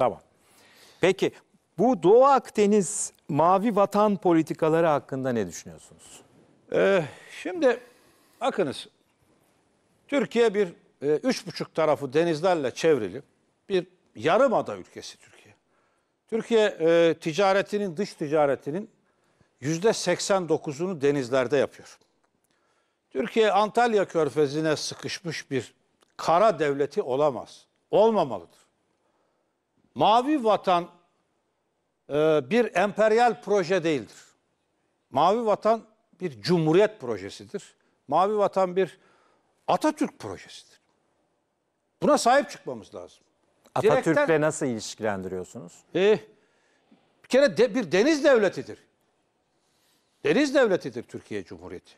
Tamam. Peki bu Doğu Akdeniz mavi vatan politikaları hakkında ne düşünüyorsunuz? Ee, şimdi bakınız Türkiye bir e, üç buçuk tarafı denizlerle çevrili bir yarım ada ülkesi Türkiye. Türkiye e, ticaretinin dış ticaretinin yüzde 89'unu denizlerde yapıyor. Türkiye Antalya Körfezi'ne sıkışmış bir kara devleti olamaz. Olmamalıdır. Mavi Vatan e, bir emperyal proje değildir. Mavi Vatan bir cumhuriyet projesidir. Mavi Vatan bir Atatürk projesidir. Buna sahip çıkmamız lazım. Atatürk'le nasıl ilişkilendiriyorsunuz? E, bir kere de, bir deniz devletidir. Deniz devletidir Türkiye Cumhuriyeti.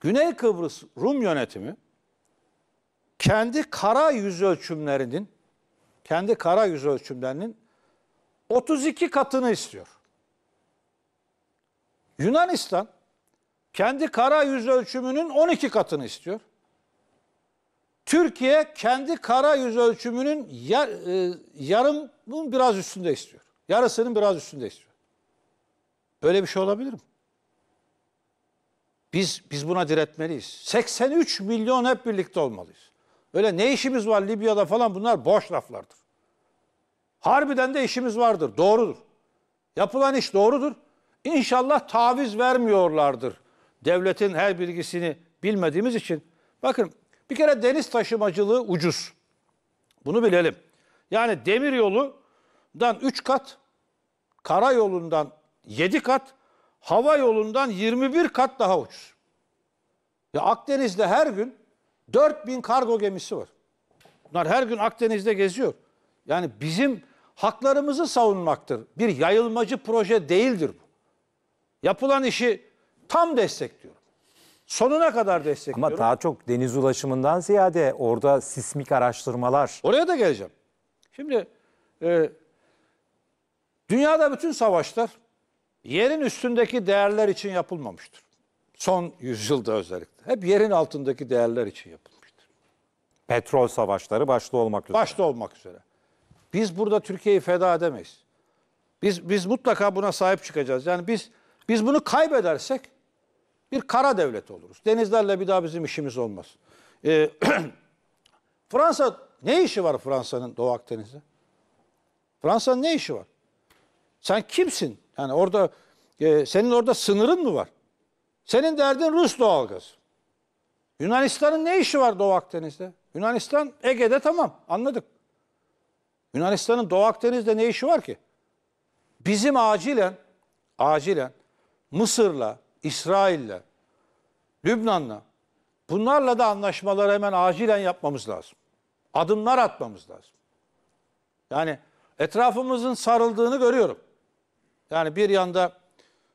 Güney Kıbrıs Rum yönetimi kendi kara yüz ölçümlerinin kendi kara yüz ölçümlerinin 32 katını istiyor. Yunanistan kendi kara yüz ölçümünün 12 katını istiyor. Türkiye kendi kara yüz ölçümünün yar, e, yarımın biraz üstünde istiyor. Yarısının biraz üstünde istiyor. Böyle bir şey olabilir mi? Biz biz buna diretmeliyiz. 83 milyon hep birlikte olmalıyız. Öyle ne işimiz var Libya'da falan bunlar boş laflardır. Harbiden de işimiz vardır, doğrudur. Yapılan iş doğrudur. İnşallah taviz vermiyorlardır. Devletin her bilgisini bilmediğimiz için. Bakın bir kere deniz taşımacılığı ucuz. Bunu bilelim. Yani demir yolundan 3 kat, karayolundan 7 kat, hava yolundan 21 kat daha ucuz. Ya Akdeniz'de her gün 4 bin kargo gemisi var. Bunlar her gün Akdeniz'de geziyor. Yani bizim haklarımızı savunmaktır. Bir yayılmacı proje değildir bu. Yapılan işi tam destekliyorum. Sonuna kadar destekliyorum. Ama daha çok deniz ulaşımından ziyade orada sismik araştırmalar. Oraya da geleceğim. Şimdi e, dünyada bütün savaşlar yerin üstündeki değerler için yapılmamıştır. Son yüzyılda özellikle. Hep yerin altındaki değerler için yapılmıştır. Petrol savaşları başta olmak üzere. Başta olmak üzere. Biz burada Türkiye'yi feda edemeyiz. Biz biz mutlaka buna sahip çıkacağız. Yani biz biz bunu kaybedersek bir kara devlet oluruz. Denizlerle bir daha bizim işimiz olmaz. Ee, Fransa ne işi var Fransa'nın Doğu Akdeniz'de? Fransa'nın ne işi var? Sen kimsin? Yani orada e, senin orada sınırın mı var? Senin derdin Rus doğalgazı. Yunanistan'ın ne işi var Doğu Akdeniz'de? Yunanistan Ege'de tamam anladık. Yunanistan'ın Doğu Akdeniz'de ne işi var ki? Bizim acilen, acilen Mısır'la, İsrail'le, Lübnan'la bunlarla da anlaşmaları hemen acilen yapmamız lazım. Adımlar atmamız lazım. Yani etrafımızın sarıldığını görüyorum. Yani bir yanda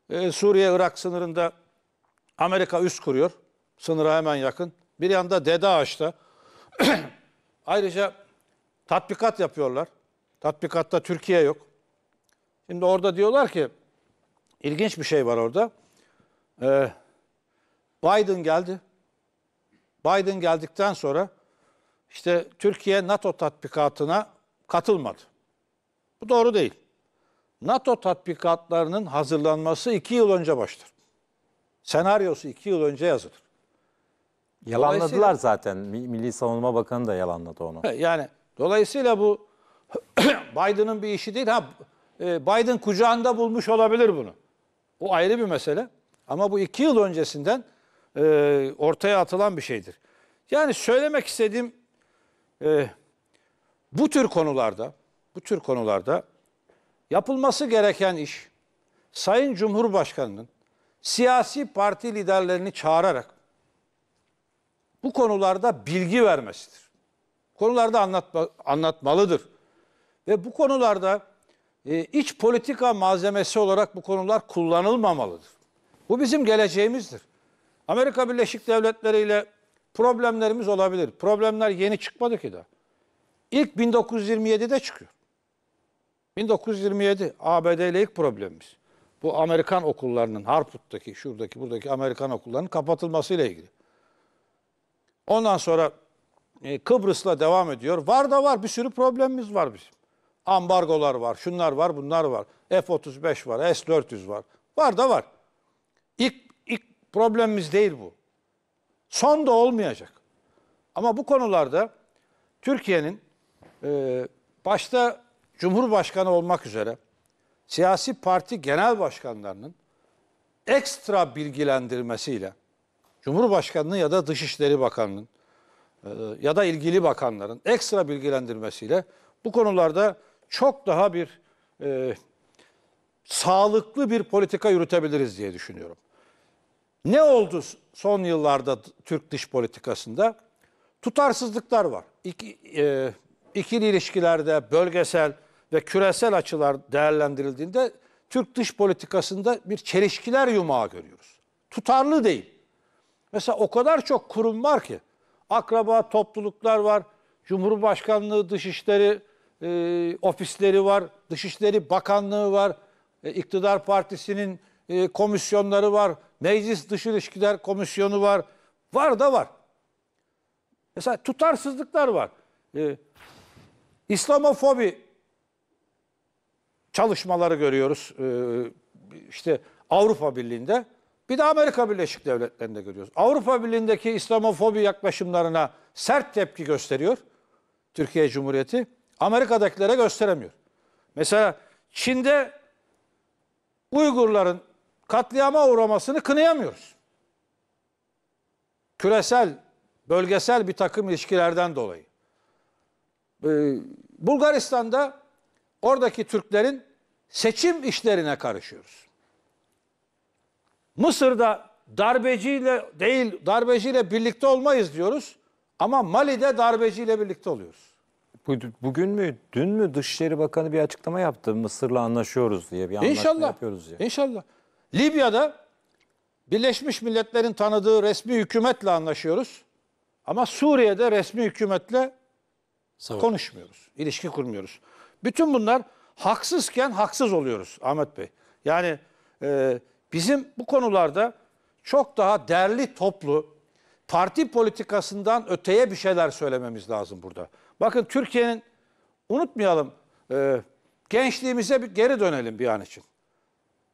e, Suriye-Irak sınırında Amerika üst kuruyor. Sınıra hemen yakın. Bir yanda Dede Ağaç'ta. Ayrıca tatbikat yapıyorlar. Tatbikatta Türkiye yok. Şimdi orada diyorlar ki ilginç bir şey var orada. Ee, Biden geldi. Biden geldikten sonra işte Türkiye NATO tatbikatına katılmadı. Bu doğru değil. NATO tatbikatlarının hazırlanması iki yıl önce başlar. Senaryosu iki yıl önce yazılır. Yalanladılar zaten. Milli Savunma Bakanı da yalanladı onu. Yani dolayısıyla bu Biden'ın bir işi değil. Ha, e, Biden kucağında bulmuş olabilir bunu. O ayrı bir mesele. Ama bu iki yıl öncesinden e, ortaya atılan bir şeydir. Yani söylemek istediğim e, bu tür konularda, bu tür konularda yapılması gereken iş Sayın Cumhurbaşkanı'nın siyasi parti liderlerini çağırarak bu konularda bilgi vermesidir. Konularda anlatma, anlatmalıdır. Ve bu konularda e, iç politika malzemesi olarak bu konular kullanılmamalıdır. Bu bizim geleceğimizdir. Amerika Birleşik Devletleri ile problemlerimiz olabilir. Problemler yeni çıkmadı ki daha. İlk 1927'de çıkıyor. 1927 ABD ile ilk problemimiz bu Amerikan okullarının Harput'taki, şuradaki, buradaki Amerikan okullarının kapatılmasıyla ilgili. Ondan sonra e, Kıbrıs'la devam ediyor. Var da var bir sürü problemimiz var bizim. Ambargolar var, şunlar var, bunlar var. F-35 var, S-400 var. Var da var. İlk, ilk problemimiz değil bu. Son da olmayacak. Ama bu konularda Türkiye'nin e, başta Cumhurbaşkanı olmak üzere siyasi parti genel başkanlarının ekstra bilgilendirmesiyle Cumhurbaşkanı'nın ya da Dışişleri Bakanı'nın e, ya da ilgili bakanların ekstra bilgilendirmesiyle bu konularda çok daha bir e, sağlıklı bir politika yürütebiliriz diye düşünüyorum. Ne oldu son yıllarda Türk dış politikasında? Tutarsızlıklar var. İki, e, ikili ilişkilerde, bölgesel, ve küresel açılar değerlendirildiğinde Türk dış politikasında bir çelişkiler yumağı görüyoruz. Tutarlı değil. Mesela o kadar çok kurum var ki akraba topluluklar var, Cumhurbaşkanlığı Dışişleri e, ofisleri var, Dışişleri Bakanlığı var, e, İktidar Partisi'nin e, komisyonları var, Meclis Dış İlişkiler Komisyonu var. Var da var. Mesela tutarsızlıklar var. E, İslamofobi çalışmaları görüyoruz. Ee, işte Avrupa Birliği'nde bir de Amerika Birleşik Devletleri'nde görüyoruz. Avrupa Birliği'ndeki İslamofobi yaklaşımlarına sert tepki gösteriyor Türkiye Cumhuriyeti. Amerika'dakilere gösteremiyor. Mesela Çin'de Uygurların katliama uğramasını kınayamıyoruz. Küresel, bölgesel bir takım ilişkilerden dolayı. Ee, Bulgaristan'da oradaki Türklerin seçim işlerine karışıyoruz. Mısır'da darbeciyle değil darbeciyle birlikte olmayız diyoruz ama Mali'de darbeciyle birlikte oluyoruz. Bugün mü, dün mü Dışişleri Bakanı bir açıklama yaptı. Mısır'la anlaşıyoruz diye bir anlaşma yapıyoruz diye. İnşallah. Libya'da Birleşmiş Milletler'in tanıdığı resmi hükümetle anlaşıyoruz. Ama Suriye'de resmi hükümetle Savaş. konuşmuyoruz. İlişki kurmuyoruz. Bütün bunlar haksızken haksız oluyoruz Ahmet Bey. Yani e, bizim bu konularda çok daha derli toplu parti politikasından öteye bir şeyler söylememiz lazım burada. Bakın Türkiye'nin unutmayalım e, gençliğimize bir geri dönelim bir an için.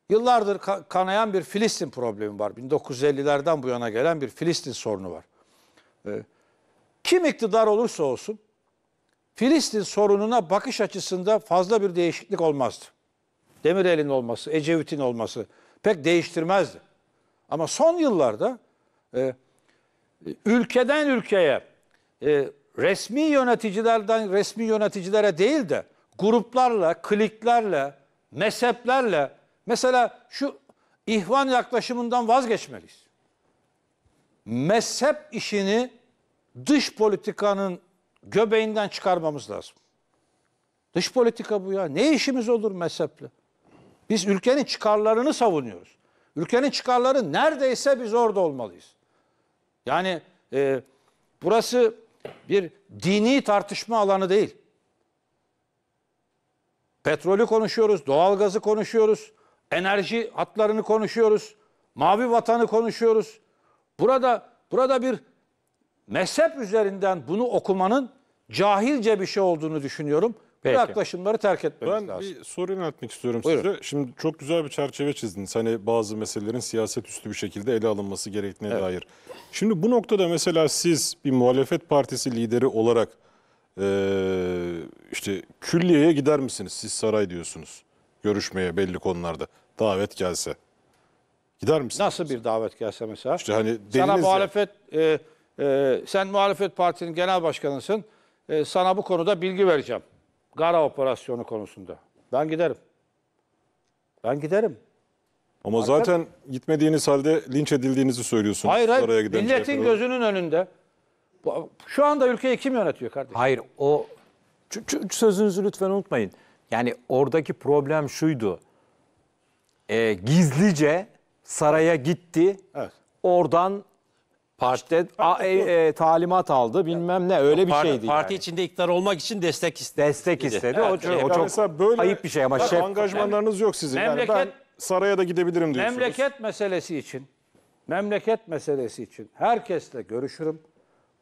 Yıllardır kanayan bir Filistin problemi var. 1950'lerden bu yana gelen bir Filistin sorunu var. E, kim iktidar olursa olsun Filistin sorununa bakış açısında fazla bir değişiklik olmazdı. Demirel'in olması, Ecevit'in olması pek değiştirmezdi. Ama son yıllarda e, ülkeden ülkeye e, resmi yöneticilerden resmi yöneticilere değil de gruplarla, kliklerle, mezheplerle mesela şu ihvan yaklaşımından vazgeçmeliyiz. Mezhep işini dış politikanın göbeğinden çıkarmamız lazım. Dış politika bu ya. Ne işimiz olur mezheple? Biz ülkenin çıkarlarını savunuyoruz. Ülkenin çıkarları neredeyse biz orada olmalıyız. Yani e, burası bir dini tartışma alanı değil. Petrolü konuşuyoruz, doğalgazı konuşuyoruz, enerji hatlarını konuşuyoruz, mavi vatanı konuşuyoruz. Burada burada bir mezhep üzerinden bunu okumanın cahilce bir şey olduğunu düşünüyorum. Bu yaklaşımları terk etmemiz Ben lazım. bir soru yöneltmek istiyorum Buyurun. size. Şimdi çok güzel bir çerçeve çizdiniz. Hani bazı meselelerin siyaset üstü bir şekilde ele alınması gerektiğine Evet. dair. Şimdi bu noktada mesela siz bir muhalefet partisi lideri olarak eee, işte külliyeye gider misiniz? Siz saray diyorsunuz. Görüşmeye belli konularda. Davet gelse. Gider misiniz? Nasıl bir davet gelse mesela? İşte hani Sana muhalefet, e, e, sen muhalefet partinin genel başkanısın. Ee, sana bu konuda bilgi vereceğim. Gara operasyonu konusunda. Ben giderim. Ben giderim. Ama Arkadaş- zaten gitmediğiniz halde linç edildiğinizi söylüyorsunuz. Hayır saraya hayır. gidenceye Milletin gözünün önünde. Bu- Şu anda ülkeyi kim yönetiyor kardeşim? Hayır o sözünüzü lütfen unutmayın. Yani oradaki problem şuydu. Ee, gizlice saraya gitti. Evet. Oradan Partide e, e, talimat aldı bilmem ne öyle bir şeydi. Parti yani. içinde iktidar olmak için destek istedi. Destek istedi. Evet, o, çok, o çok böyle ayıp bir şey ama şef. Angajmanlarınız yok sizin. Memleket, yani ben saraya da gidebilirim diyorsunuz. Memleket meselesi için, memleket meselesi için herkesle görüşürüm.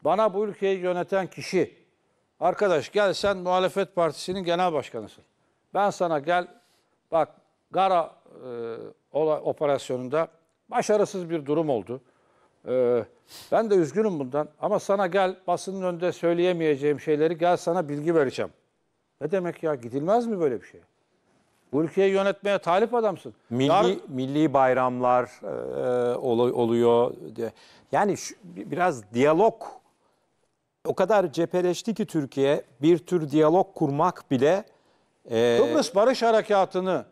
Bana bu ülkeyi yöneten kişi, arkadaş gel sen muhalefet partisinin genel başkanısın. Ben sana gel bak Gara e, operasyonunda başarısız bir durum oldu. Ee, ben de üzgünüm bundan ama sana gel basının önünde söyleyemeyeceğim şeyleri gel sana bilgi vereceğim. Ne demek ya gidilmez mi böyle bir şey? Bu ülkeyi yönetmeye talip adamsın. Milli Yarın... milli bayramlar e, oluyor. Yani şu, biraz diyalog o kadar cepheleşti ki Türkiye bir tür diyalog kurmak bile e... Kıbrıs Barış Harekatı'nı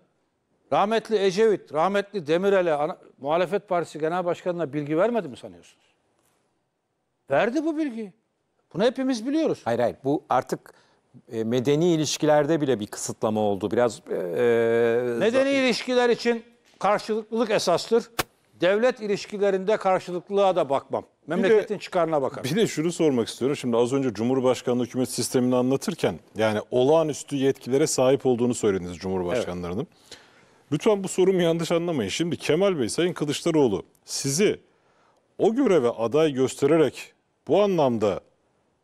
Rahmetli Ecevit, rahmetli Demirel'e muhalefet partisi genel başkanına bilgi vermedi mi sanıyorsunuz? Verdi bu bilgiyi. Bunu hepimiz biliyoruz. Hayır hayır bu artık e, medeni ilişkilerde bile bir kısıtlama oldu. Biraz e, e Medeni ilişkiler için karşılıklılık esastır. Devlet ilişkilerinde karşılıklılığa da bakmam. Memleketin çıkarına bakarım. Bir de şunu sormak istiyorum. Şimdi az önce Cumhurbaşkanlığı hükümet sistemini anlatırken yani olağanüstü yetkilere sahip olduğunu söylediniz Cumhurbaşkanlarının. Evet. Lütfen bu sorumu yanlış anlamayın. Şimdi Kemal Bey, Sayın Kılıçdaroğlu sizi o göreve aday göstererek bu anlamda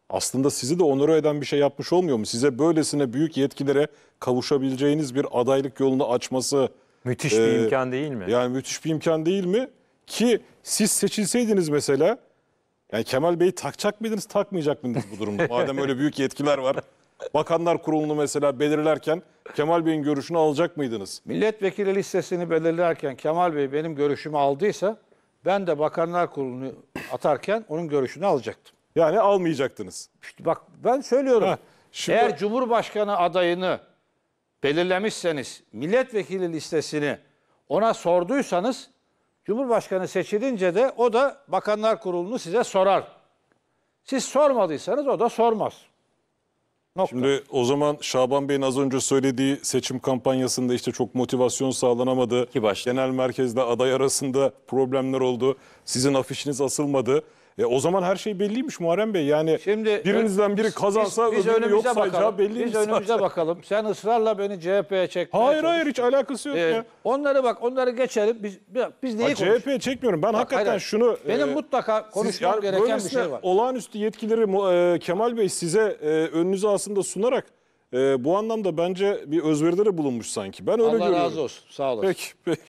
aslında sizi de onore eden bir şey yapmış olmuyor mu? Size böylesine büyük yetkilere kavuşabileceğiniz bir adaylık yolunu açması... Müthiş bir imkan değil mi? Yani müthiş bir imkan değil mi? Ki siz seçilseydiniz mesela, yani Kemal Bey'i takacak mıydınız, takmayacak mıydınız bu durumda? Madem öyle büyük yetkiler var. Bakanlar Kurulu'nu mesela belirlerken Kemal Bey'in görüşünü alacak mıydınız? Milletvekili listesini belirlerken Kemal Bey benim görüşümü aldıysa ben de Bakanlar Kurulu'nu atarken onun görüşünü alacaktım. Yani almayacaktınız. İşte bak ben söylüyorum. Ha, şimdi... Eğer Cumhurbaşkanı adayını belirlemişseniz milletvekili listesini ona sorduysanız Cumhurbaşkanı seçilince de o da Bakanlar Kurulu'nu size sorar. Siz sormadıysanız o da sormaz. Nokta. Şimdi o zaman Şaban Bey'in az önce söylediği seçim kampanyasında işte çok motivasyon sağlanamadı. Genel merkezde aday arasında problemler oldu. Sizin afişiniz asılmadı. E, o zaman her şey belliymiş Muharrem Bey. Yani Şimdi e, birinizden biri kazansa biz, biz öbürü önümüze yok bakalım. belliymiş Biz önümüze zaten. bakalım. Sen ısrarla beni CHP'ye çekmeye Hayır hayır hiç alakası yok çalışıyorsun. Ee, ya. Ee, bak onları geçelim. Biz biz neyi Ha, CHP'ye çekmiyorum. Ben hakikaten hayır. şunu... Benim e, mutlaka konuşmam yani gereken bir şey var. Olağanüstü yetkileri e, Kemal Bey size e, önünüze aslında sunarak e, bu anlamda bence bir özveride de bulunmuş sanki. Ben öyle Allah görüyorum. razı olsun. Sağ olasın. Peki, peki.